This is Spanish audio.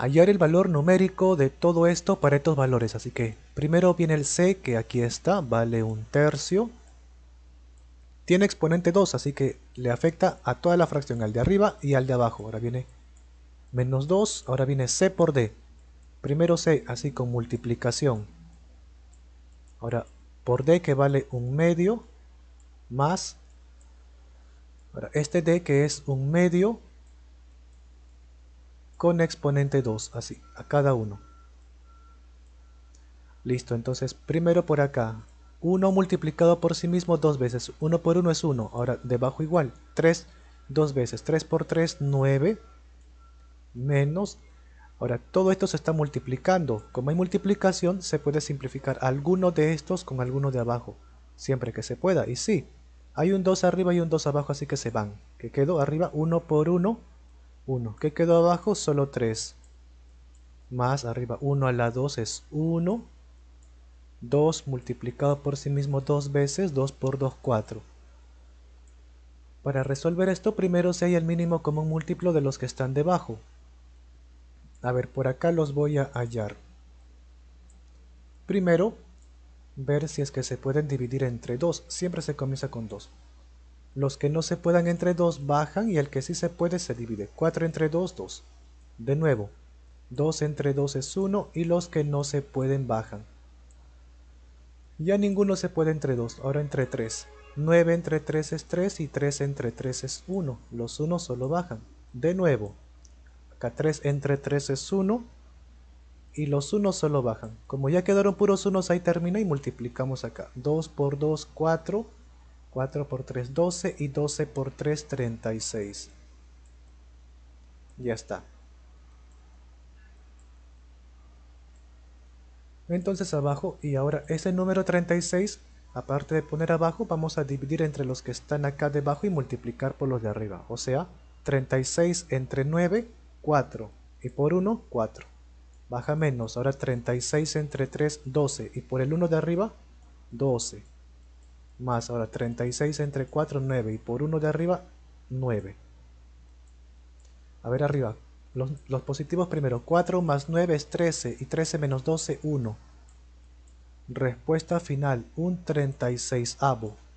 hallar el valor numérico de todo esto para estos valores. Así que primero viene el C, que aquí está, vale un tercio. Tiene exponente 2, así que le afecta a toda la fracción, al de arriba y al de abajo. Ahora viene menos 2, ahora viene C por D. Primero C, así con multiplicación. Ahora por D que vale un medio, más... este D que es un medio con exponente 2, así, a cada uno. Listo, entonces primero por acá, 1 multiplicado por sí mismo dos veces, 1 por 1 es 1, ahora debajo igual, 3 dos veces, 3 por 3, 9, menos, ahora todo esto se está multiplicando, como hay multiplicación se puede simplificar alguno de estos con alguno de abajo, siempre que se pueda, y sí, hay un 2 arriba y un 2 abajo, así que se van, que quedó arriba 1 por 1, 1. ¿Qué quedó abajo? Solo 3. Más arriba 1 a la 2 es 1. 2 multiplicado por sí mismo dos veces, 2 por 2, 4. Para resolver esto primero se hay el mínimo común múltiplo de los que están debajo. A ver, por acá los voy a hallar. Primero, ver si es que se pueden dividir entre 2. Siempre se comienza con 2. Los que no se puedan entre 2 bajan y el que sí se puede se divide. 4 entre 2, 2. De nuevo, 2 entre 2 es 1 y los que no se pueden bajan. Ya ninguno se puede entre 2, ahora entre 3. 9 entre 3 es 3 y 3 entre 3 es 1. Los 1 solo bajan. De nuevo, acá 3 entre 3 es 1 y los 1 solo bajan. Como ya quedaron puros 1 ahí termina y multiplicamos acá. 2 por 2, 4 4 por 3, 12 y 12 por 3, 36. Ya está. Entonces abajo y ahora ese número 36, aparte de poner abajo, vamos a dividir entre los que están acá debajo y multiplicar por los de arriba. O sea, 36 entre 9, 4 y por 1, 4. Baja menos, ahora 36 entre 3, 12 y por el 1 de arriba, 12 más ahora 36 entre 4, 9 y por 1 de arriba, 9. A ver arriba, los, positivos primero, 4 más 9 es 13 y 13 menos 12, 1. Respuesta final, un 36 avo.